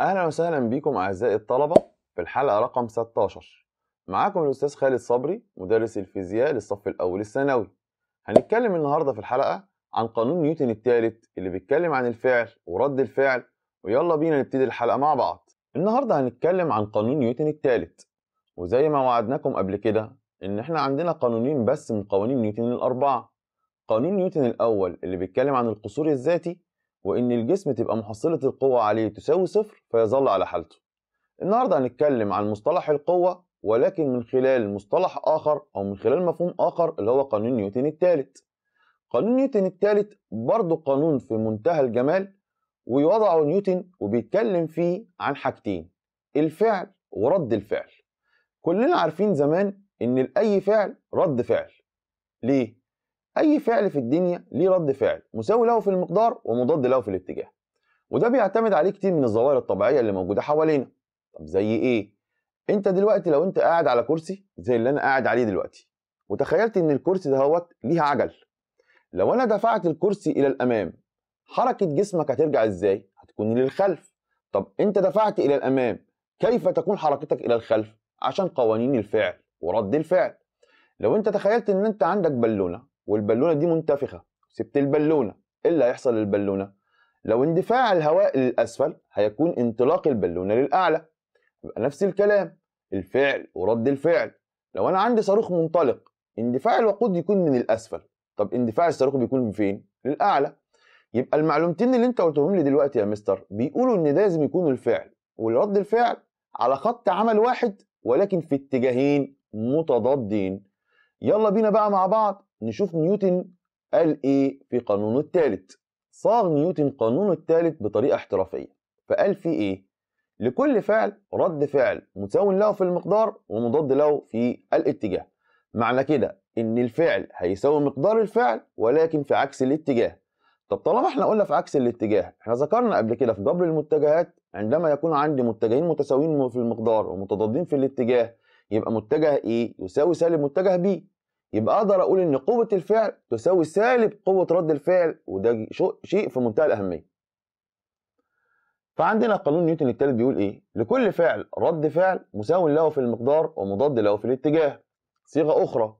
اهلا وسهلا بيكم اعزائي الطلبه في الحلقه رقم 16 معاكم الاستاذ خالد صبري مدرس الفيزياء للصف الاول الثانوي هنتكلم النهارده في الحلقه عن قانون نيوتن الثالث اللي بيتكلم عن الفعل ورد الفعل ويلا بينا نبتدي الحلقه مع بعض النهارده هنتكلم عن قانون نيوتن الثالث وزي ما وعدناكم قبل كده ان احنا عندنا قانونين بس من قوانين نيوتن الاربعه قانون نيوتن الاول اللي بيتكلم عن القصور الذاتي وإن الجسم تبقى محصلة القوة عليه تساوي صفر فيظل على حالته النهاردة هنتكلم عن مصطلح القوة ولكن من خلال مصطلح آخر أو من خلال مفهوم آخر اللي هو قانون نيوتن الثالث قانون نيوتن الثالث برضه قانون في منتهى الجمال ويوضعه نيوتن وبيتكلم فيه عن حاجتين الفعل ورد الفعل كلنا عارفين زمان إن لأي فعل رد فعل ليه؟ اي فعل في الدنيا ليه رد فعل مساوي له في المقدار ومضاد له في الاتجاه وده بيعتمد عليه كتير من الظواهر الطبيعيه اللي موجوده حوالينا طب زي ايه انت دلوقتي لو انت قاعد على كرسي زي اللي انا قاعد عليه دلوقتي وتخيلت ان الكرسي دهوت ليه عجل لو انا دفعت الكرسي الى الامام حركه جسمك هترجع ازاي هتكون للخلف طب انت دفعت الى الامام كيف تكون حركتك الى الخلف عشان قوانين الفعل ورد الفعل لو انت تخيلت ان انت عندك بالونه والبالونه دي منتفخه سبت البالونه ايه اللي هيحصل للبالونه لو اندفاع الهواء للاسفل هيكون انطلاق البالونه للاعلى يبقى نفس الكلام الفعل ورد الفعل لو انا عندي صاروخ منطلق اندفاع الوقود يكون من الاسفل طب اندفاع الصاروخ بيكون فين للاعلى يبقى المعلومتين اللي انت قلتهم لي دلوقتي يا مستر بيقولوا ان لازم يكون الفعل ورد الفعل على خط عمل واحد ولكن في اتجاهين متضادين يلا بينا بقى مع بعض نشوف نيوتن قال ايه في قانونه الثالث صاغ نيوتن قانونه الثالث بطريقه احترافيه فقال فيه ايه لكل فعل رد فعل متساوي له في المقدار ومضاد له في الاتجاه معنى كده ان الفعل هيساوي مقدار الفعل ولكن في عكس الاتجاه طب طالما احنا قلنا في عكس الاتجاه احنا ذكرنا قبل كده في جبر المتجهات عندما يكون عندي متجهين متساويين في المقدار ومتضادين في الاتجاه يبقى متجه ايه يساوي سالب متجه بي يبقى اقدر اقول ان قوه الفعل تساوي سالب قوه رد الفعل وده شيء في منتهى الاهميه فعندنا قانون نيوتن الثالث بيقول ايه لكل فعل رد فعل مساو له في المقدار ومضاد له في الاتجاه صيغه اخرى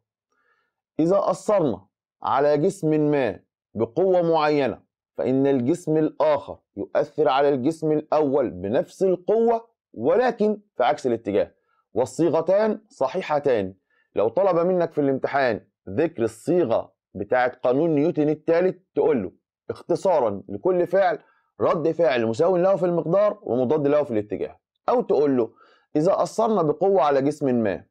اذا اثرنا على جسم ما بقوه معينه فان الجسم الاخر يؤثر على الجسم الاول بنفس القوه ولكن في عكس الاتجاه والصيغتان صحيحتان لو طلب منك في الامتحان ذكر الصيغه بتاعه قانون نيوتن الثالث تقول له اختصارا لكل فعل رد فعل مساو له في المقدار ومضاد له في الاتجاه او تقول له اذا اثرنا بقوه على جسم ما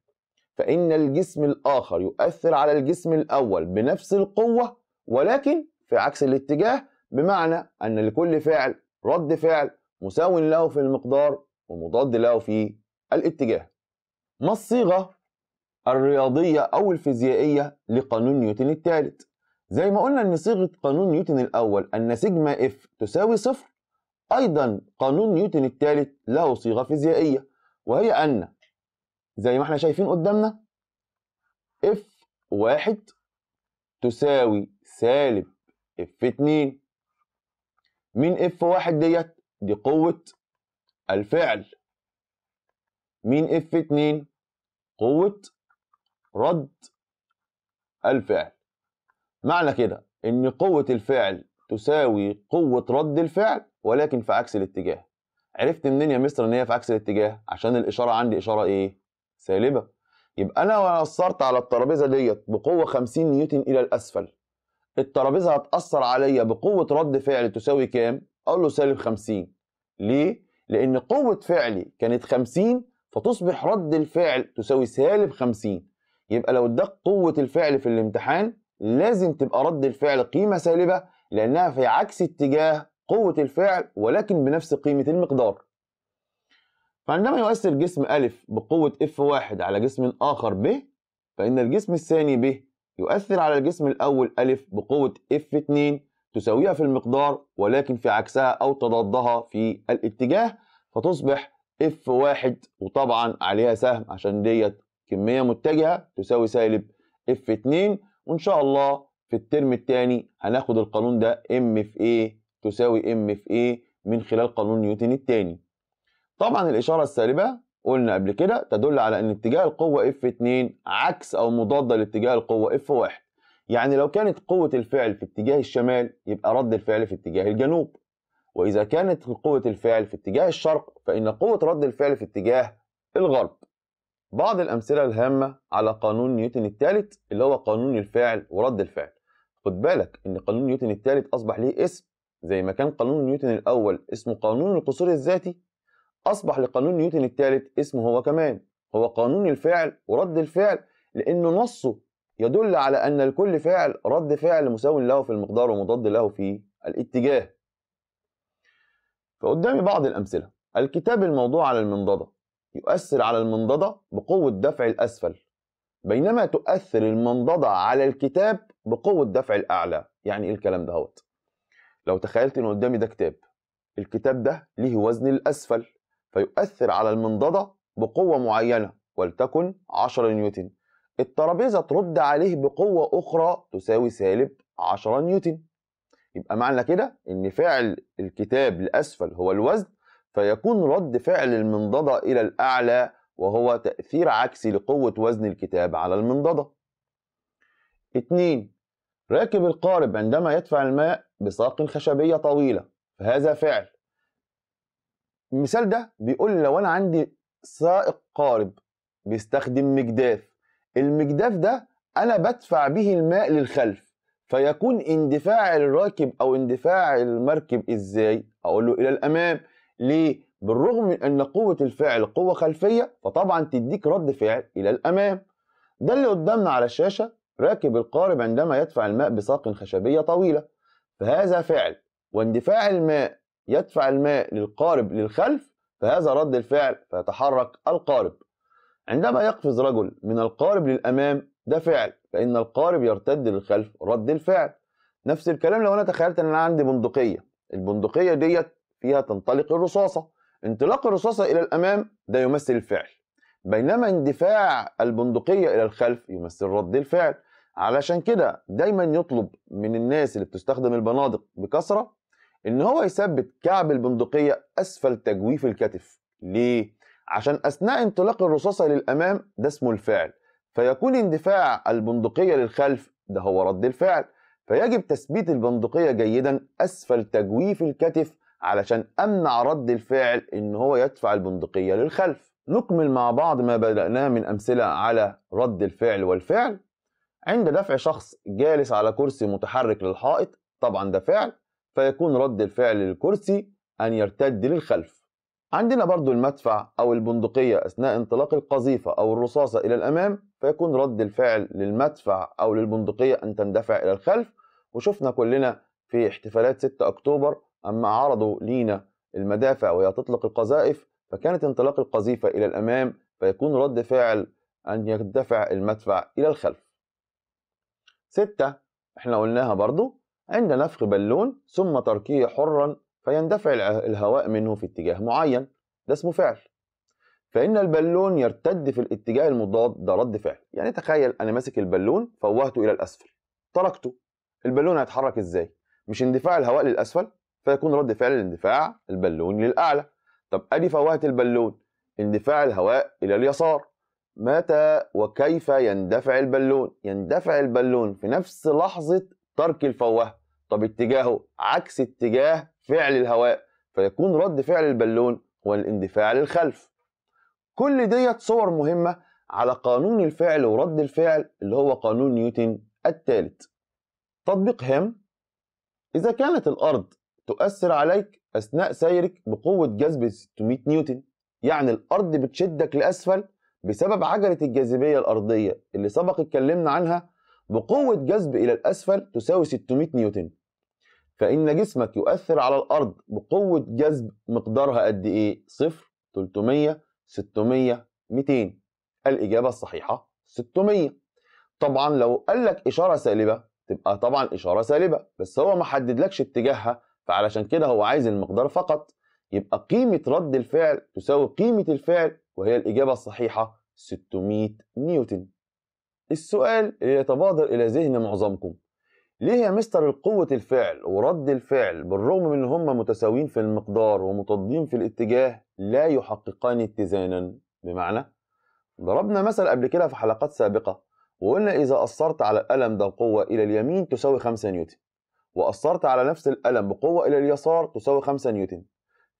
فان الجسم الاخر يؤثر على الجسم الاول بنفس القوه ولكن في عكس الاتجاه بمعنى ان لكل فعل رد فعل مساو له في المقدار ومضاد له في الاتجاه ما الصيغه الرياضية أو الفيزيائية لقانون نيوتن الثالث زي ما قلنا إن صيغة قانون نيوتن الأول أن سيجما إف تساوي صفر أيضا قانون نيوتن الثالث له صيغة فيزيائية وهي أن زي ما احنا شايفين قدامنا إف واحد تساوي سالب إف اتنين مين إف واحد ديت دي قوة الفعل مين إف اتنين قوة رد الفعل معنى كده ان قوة الفعل تساوي قوة رد الفعل ولكن في عكس الاتجاه عرفت منين يا مستر ان هي في عكس الاتجاه عشان الاشارة عندي اشارة ايه سالبة يبقى انا لو اثرت على الترابيزة ديت بقوة 50 نيوتن الى الاسفل الترابيزة هتأثر عليا بقوة رد فعل تساوي كام اقول له سالب 50 ليه لان قوة فعلي كانت 50 فتصبح رد الفعل تساوي سالب 50 يبقى لو اداك قوه الفعل في الامتحان لازم تبقى رد الفعل قيمه سالبه لانها في عكس اتجاه قوه الفعل ولكن بنفس قيمه المقدار فعندما يؤثر جسم أ بقوة F1 على جسم آخر ب فإن الجسم الثاني ب يؤثر على الجسم الأول أ بقوة F2 تساويها في المقدار ولكن في عكسها أو تضادها في الاتجاه فتصبح F1 وطبعا عليها سهم عشان ديت كميه متجهه تساوي سالب اف 2 وان شاء الله في الترم الثاني هناخد القانون ده ام في ايه تساوي ام في ايه من خلال قانون نيوتن الثاني طبعا الاشاره السالبه قلنا قبل كده تدل على ان اتجاه القوه اف 2 عكس او مضاده لاتجاه القوه اف 1 يعني لو كانت قوه الفعل في اتجاه الشمال يبقى رد الفعل في اتجاه الجنوب واذا كانت قوه الفعل في اتجاه الشرق فان قوه رد الفعل في اتجاه الغرب بعض الأمثلة الهامة على قانون نيوتن الثالث اللي هو قانون الفاعل ورد الفعل خد بالك إن قانون نيوتن الثالث أصبح ليه اسم زي ما كان قانون نيوتن الأول اسمه قانون القصور الذاتي أصبح لقانون نيوتن الثالث اسمه هو كمان هو قانون الفعل ورد الفعل لأنه نصه يدل على أن لكل فعل رد فعل مساو له في المقدار ومضاد له في الاتجاه فقدامي بعض الأمثلة الكتاب الموضوع على المنضدة يؤثر على المنضدة بقوة دفع الأسفل بينما تؤثر المنضدة على الكتاب بقوة دفع الأعلى يعني إيه الكلام دهوت لو تخيلت إن قدامي ده كتاب الكتاب ده ليه وزن الأسفل فيؤثر على المنضدة بقوة معينة ولتكن 10 نيوتن الترابيزة ترد عليه بقوة أخرى تساوي سالب 10 نيوتن يبقى معنى كده إن فعل الكتاب لأسفل هو الوزن فيكون رد فعل المنضدة إلى الأعلى وهو تأثير عكسي لقوة وزن الكتاب على المنضدة. 2. راكب القارب عندما يدفع الماء بساق خشبية طويلة فهذا فعل. المثال ده بيقول لو أنا عندي سائق قارب بيستخدم مجداف المجداف ده أنا بدفع به الماء للخلف فيكون اندفاع الراكب أو اندفاع المركب إزاي؟ أقول له إلى الأمام ليه؟ بالرغم من أن قوة الفعل قوة خلفية فطبعا تديك رد فعل إلى الأمام ده اللي قدامنا على الشاشة راكب القارب عندما يدفع الماء بساق خشبية طويلة فهذا فعل واندفاع الماء يدفع الماء للقارب للخلف فهذا رد الفعل فيتحرك القارب عندما يقفز رجل من القارب للأمام ده فعل فإن القارب يرتد للخلف رد الفعل نفس الكلام لو أنا تخيلت أن أنا عندي بندقية البندقية ديت فيها تنطلق الرصاصة انطلاق الرصاصة إلى الأمام ده يمثل الفعل بينما اندفاع البندقية إلى الخلف يمثل رد الفعل علشان كده دايما يطلب من الناس اللي بتستخدم البنادق بكثرة إن هو يثبت كعب البندقية أسفل تجويف الكتف ليه؟ عشان أثناء انطلاق الرصاصة للأمام ده اسمه الفعل فيكون اندفاع البندقية للخلف ده هو رد الفعل فيجب تثبيت البندقية جيدا أسفل تجويف الكتف علشان امنع رد الفعل ان هو يدفع البندقيه للخلف نكمل مع بعض ما بدأناه من أمثلة على رد الفعل والفعل عند دفع شخص جالس على كرسي متحرك للحائط طبعا ده فعل فيكون رد الفعل للكرسي أن يرتد للخلف عندنا برضو المدفع أو البندقية أثناء انطلاق القذيفة أو الرصاصة إلى الأمام فيكون رد الفعل للمدفع أو للبندقية أن تندفع إلى الخلف وشفنا كلنا في احتفالات 6 أكتوبر أما عرضوا لينا المدافع وهي تطلق القذائف فكانت انطلاق القذيفة إلى الأمام فيكون رد فعل أن يدفع المدفع إلى الخلف ستة احنا قلناها برضو عند نفخ بالون ثم تركيه حرا فيندفع الهواء منه في اتجاه معين ده اسمه فعل فإن البالون يرتد في الاتجاه المضاد ده رد فعل يعني تخيل أنا ماسك البالون فوهته إلى الأسفل تركته البالون هيتحرك إزاي مش اندفاع الهواء للأسفل فيكون رد فعل الاندفاع البالون للأعلى طب أدي فوهة البالون اندفاع الهواء إلى اليسار متى وكيف يندفع البالون يندفع البالون في نفس لحظة ترك الفوهة طب اتجاهه عكس اتجاه فعل الهواء فيكون رد فعل البالون هو الاندفاع للخلف كل ديت صور مهمة على قانون الفعل ورد الفعل اللي هو قانون نيوتن الثالث تطبيق هام إذا كانت الأرض تؤثر عليك أثناء سيرك بقوة جذب 600 نيوتن يعني الأرض بتشدك لأسفل بسبب عجلة الجاذبية الأرضية اللي سبق اتكلمنا عنها بقوة جذب إلى الأسفل تساوي 600 نيوتن فإن جسمك يؤثر على الأرض بقوة جذب مقدارها قد إيه؟ صفر 300 600 200 الإجابة الصحيحة 600 طبعا لو قال لك إشارة سالبة تبقى طبعا إشارة سالبة بس هو ما حددلكش اتجاهها فعلشان كده هو عايز المقدار فقط يبقى قيمة رد الفعل تساوي قيمة الفعل وهي الإجابة الصحيحة 600 نيوتن السؤال اللي يتبادر إلى ذهن معظمكم ليه يا مستر قوة الفعل ورد الفعل بالرغم من هما متساويين في المقدار ومضادين في الاتجاه لا يحققان اتزانا بمعنى ضربنا مثل قبل كده في حلقات سابقة وقلنا إذا أثرت على الألم ده قوة إلى اليمين تساوي 5 نيوتن وأثرت على نفس القلم بقوة إلى اليسار تساوي 5 نيوتن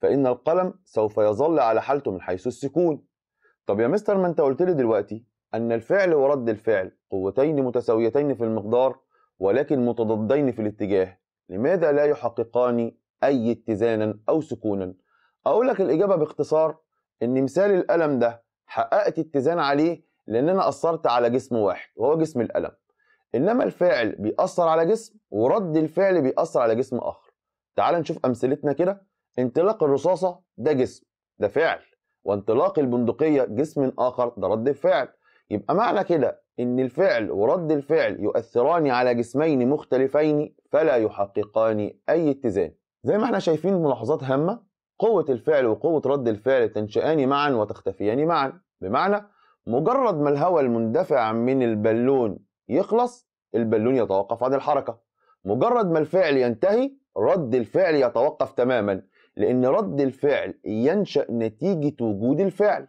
فإن القلم سوف يظل على حالته من حيث السكون طب يا مستر ما أنت قلت لي دلوقتي أن الفعل ورد الفعل قوتين متساويتين في المقدار ولكن متضادين في الاتجاه لماذا لا يحققان أي اتزانا أو سكونا؟ أقول لك الإجابة باختصار إن مثال الألم ده حققت اتزان عليه لأن أنا أثرت على جسم واحد وهو جسم الألم انما الفاعل بيأثر على جسم ورد الفعل بيأثر على جسم اخر تعال نشوف امثلتنا كده انطلاق الرصاصه ده جسم ده فعل وانطلاق البندقيه جسم اخر ده رد فعل يبقى معنى كده ان الفعل ورد الفعل يؤثران على جسمين مختلفين فلا يحققان اي اتزان زي ما احنا شايفين ملاحظات هامه قوه الفعل وقوه رد الفعل تنشأان معا وتختفيان معا بمعنى مجرد ما الهواء المندفع من البالون يخلص البالون يتوقف عن الحركه مجرد ما الفعل ينتهي رد الفعل يتوقف تماما لان رد الفعل ينشا نتيجه وجود الفعل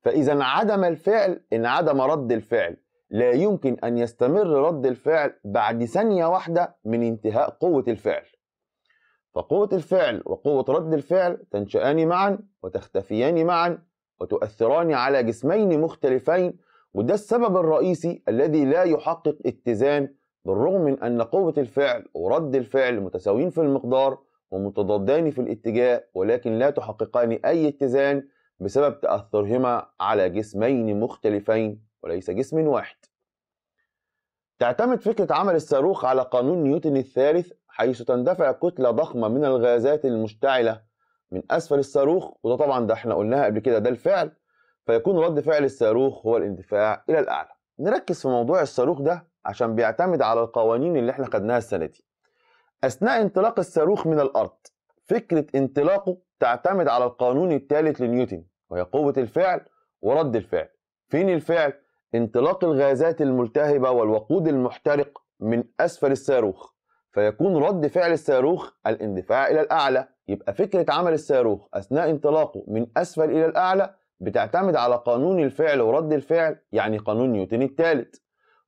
فاذا انعدم الفعل انعدم رد الفعل لا يمكن ان يستمر رد الفعل بعد ثانيه واحده من انتهاء قوه الفعل فقوه الفعل وقوه رد الفعل تنشأان معا وتختفيان معا وتؤثران على جسمين مختلفين وده السبب الرئيسي الذي لا يحقق اتزان بالرغم من أن قوة الفعل ورد الفعل متساويين في المقدار ومتضادان في الاتجاه ولكن لا تحققان أي اتزان بسبب تأثرهما على جسمين مختلفين وليس جسم واحد تعتمد فكرة عمل الصاروخ على قانون نيوتن الثالث حيث تندفع كتلة ضخمة من الغازات المشتعلة من أسفل الصاروخ وده طبعا ده احنا قلناها قبل كده ده الفعل فيكون رد فعل الصاروخ هو الاندفاع إلى الأعلى نركز في موضوع الصاروخ ده عشان بيعتمد على القوانين اللي احنا خدناها السنة دي أثناء انطلاق الصاروخ من الأرض فكرة انطلاقه تعتمد على القانون الثالث لنيوتن وهي قوة الفعل ورد الفعل فين الفعل؟ انطلاق الغازات الملتهبة والوقود المحترق من أسفل الصاروخ فيكون رد فعل الصاروخ الاندفاع إلى الأعلى يبقى فكرة عمل الصاروخ أثناء انطلاقه من أسفل إلى الأعلى بتعتمد على قانون الفعل ورد الفعل يعني قانون نيوتن الثالث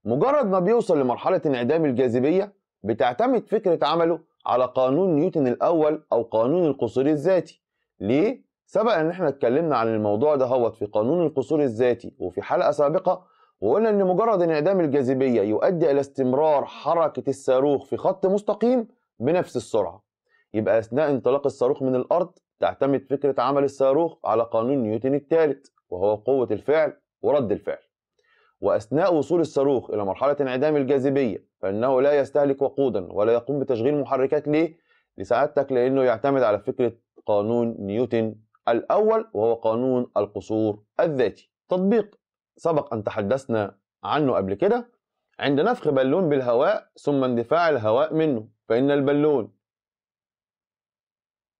مجرد ما بيوصل لمرحلة انعدام الجاذبية بتعتمد فكرة عمله على قانون نيوتن الأول أو قانون القصور الذاتي ليه؟ سبق ان احنا اتكلمنا عن الموضوع ده هوت في قانون القصور الذاتي وفي حلقة سابقة وقلنا ان مجرد انعدام الجاذبية يؤدي الى استمرار حركة الصاروخ في خط مستقيم بنفس السرعة يبقى اثناء انطلاق الصاروخ من الارض تعتمد فكرة عمل الصاروخ على قانون نيوتن الثالث وهو قوة الفعل ورد الفعل وأثناء وصول الصاروخ إلى مرحلة انعدام الجاذبية فإنه لا يستهلك وقودا ولا يقوم بتشغيل محركات ليه؟ لسعادتك لأنه يعتمد على فكرة قانون نيوتن الأول وهو قانون القصور الذاتي تطبيق سبق أن تحدثنا عنه قبل كده عند نفخ بالون بالهواء ثم اندفاع الهواء منه فإن البالون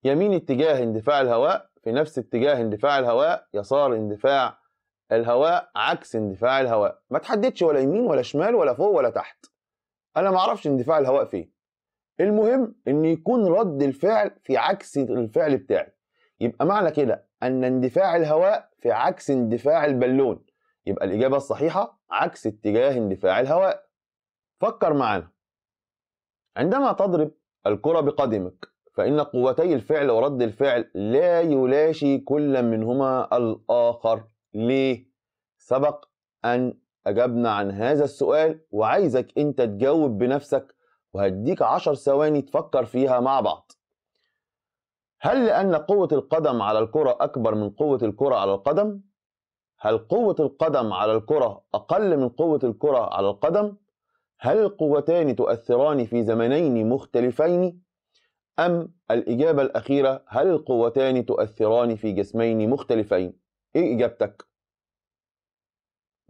يمين اتجاه اندفاع الهواء في نفس اتجاه اندفاع الهواء يسار اندفاع الهواء عكس اندفاع الهواء ما تحددش ولا يمين ولا شمال ولا فوق ولا تحت انا ما اعرفش اندفاع الهواء فين المهم ان يكون رد الفعل في عكس الفعل بتاعي يبقى معنى كده ان اندفاع الهواء في عكس اندفاع البالون يبقى الاجابه الصحيحه عكس اتجاه اندفاع الهواء فكر معانا عندما تضرب الكره بقدمك فإن قوتي الفعل ورد الفعل لا يلاشي كل منهما الآخر ليه؟ سبق أن أجبنا عن هذا السؤال وعايزك أنت تجاوب بنفسك وهديك عشر ثواني تفكر فيها مع بعض هل لأن قوة القدم على الكرة أكبر من قوة الكرة على القدم؟ هل قوة القدم على الكرة أقل من قوة الكرة على القدم؟ هل القوتان تؤثران في زمنين مختلفين؟ أم الإجابة الأخيرة هل القوتان تؤثران في جسمين مختلفين؟ إيه إجابتك؟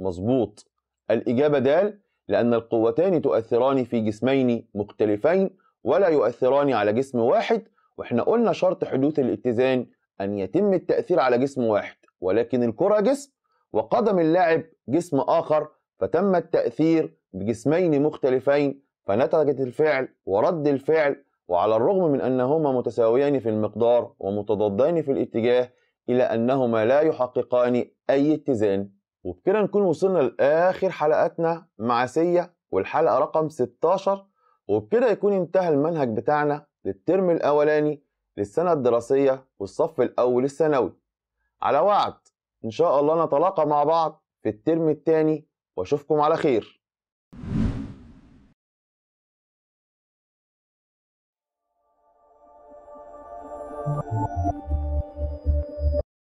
مظبوط الإجابة د لأن القوتان تؤثران في جسمين مختلفين ولا يؤثران على جسم واحد وإحنا قلنا شرط حدوث الاتزان أن يتم التأثير على جسم واحد ولكن الكرة جسم وقدم اللاعب جسم آخر فتم التأثير بجسمين مختلفين فنتجت الفعل ورد الفعل وعلى الرغم من أنهما متساويان في المقدار ومتضادان في الاتجاه إلا أنهما لا يحققان أي اتزان وبكده نكون وصلنا لآخر حلقاتنا مع سية والحلقة رقم 16 وبكده يكون انتهى المنهج بتاعنا للترم الأولاني للسنة الدراسية والصف الأول الثانوي على وعد إن شاء الله نتلاقى مع بعض في الترم الثاني وأشوفكم على خير